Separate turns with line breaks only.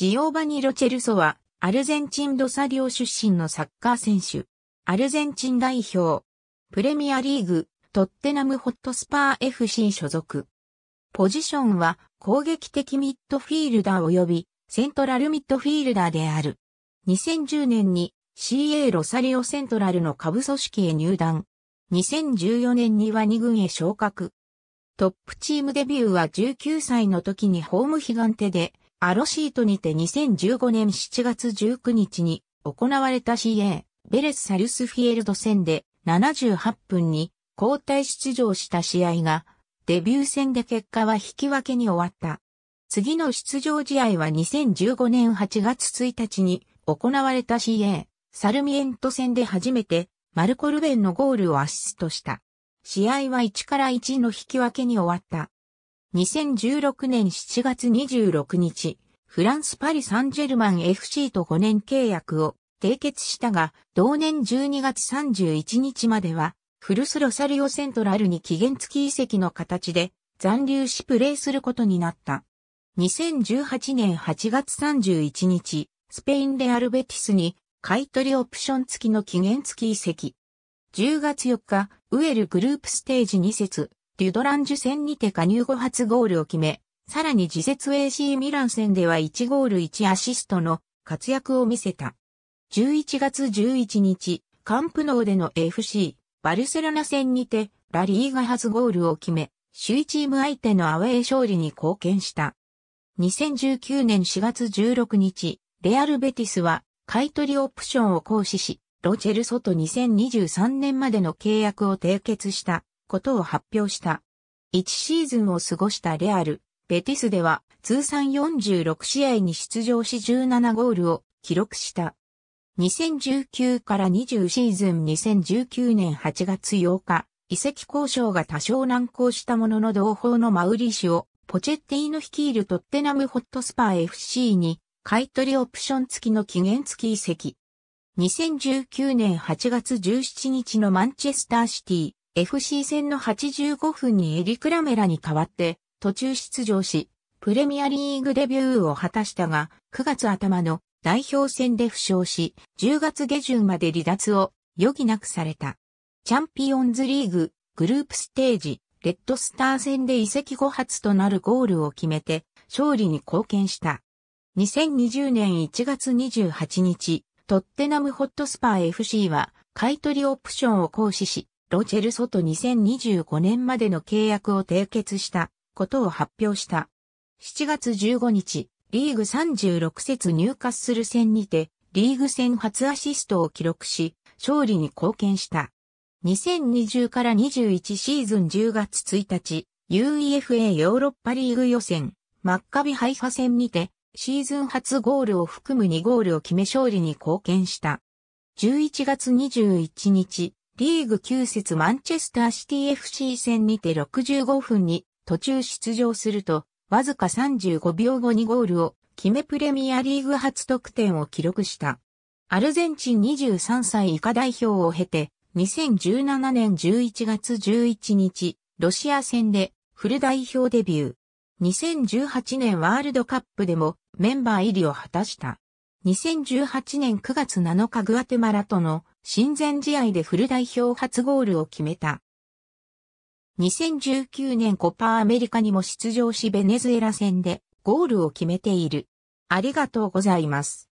ジオーバニ・ロチェルソは、アルゼンチンロサリオ出身のサッカー選手。アルゼンチン代表。プレミアリーグ、トッテナムホットスパー FC 所属。ポジションは、攻撃的ミッドフィールダー及び、セントラルミッドフィールダーである。2010年に CA ロサリオセントラルの下部組織へ入団。2014年には2軍へ昇格。トップチームデビューは19歳の時にホームヒガンテで、アロシートにて2015年7月19日に行われた CA ベレス・サルスフィエルド戦で78分に交代出場した試合がデビュー戦で結果は引き分けに終わった。次の出場試合は2015年8月1日に行われた CA サルミエント戦で初めてマルコ・ルベンのゴールをアシストした。試合は1から1の引き分けに終わった。2016年7月26日、フランスパリ・サンジェルマン FC と5年契約を締結したが、同年12月31日までは、フルスロサリオセントラルに期限付き遺跡の形で残留しプレーすることになった。2018年8月31日、スペインレアルベティスに買取オプション付きの期限付き遺跡。10月4日、ウエルグループステージ2節、デュドランジュ戦にて加入後初ゴールを決め、さらに次節 AC ミラン戦では1ゴール1アシストの活躍を見せた。11月11日、カンプノーでの FC、バルセロナ戦にて、ラリーが初ゴールを決め、首位チーム相手のアウェー勝利に貢献した。2019年4月16日、レアルベティスは、買取オプションを行使し、ロチェルソと2023年までの契約を締結した。ことを発表した。1シーズンを過ごしたレアル、ベティスでは通算46試合に出場し17ゴールを記録した。2019から20シーズン2019年8月8日、移籍交渉が多少難航したものの同胞のマウリ氏をポチェッティの率いるトッテナムホットスパー FC に買い取りオプション付きの期限付き移籍。2019年8月17日のマンチェスターシティ FC 戦の85分にエリクラメラに代わって途中出場し、プレミアリーグデビューを果たしたが、9月頭の代表戦で負傷し、10月下旬まで離脱を余儀なくされた。チャンピオンズリーグ、グループステージ、レッドスター戦で移籍後発となるゴールを決めて、勝利に貢献した。2020年1月28日、トッテナムホットスパー FC は、買取オプションを行使し、ロチェルソと2025年までの契約を締結したことを発表した。7月15日、リーグ36節入荷する戦にて、リーグ戦初アシストを記録し、勝利に貢献した。2020から21シーズン10月1日、UEFA ヨーロッパリーグ予選、マッカビハイファ戦にて、シーズン初ゴールを含む2ゴールを決め勝利に貢献した。11月21日、リーグ9節マンチェスターシティ FC 戦にて65分に途中出場すると、わずか35秒後にゴールを決めプレミアリーグ初得点を記録した。アルゼンチン23歳以下代表を経て、2017年11月11日、ロシア戦でフル代表デビュー。2018年ワールドカップでもメンバー入りを果たした。2018年9月7日グアテマラとの親善試合でフル代表初ゴールを決めた。2019年コパアメリカにも出場しベネズエラ戦でゴールを決めている。ありがとうございます。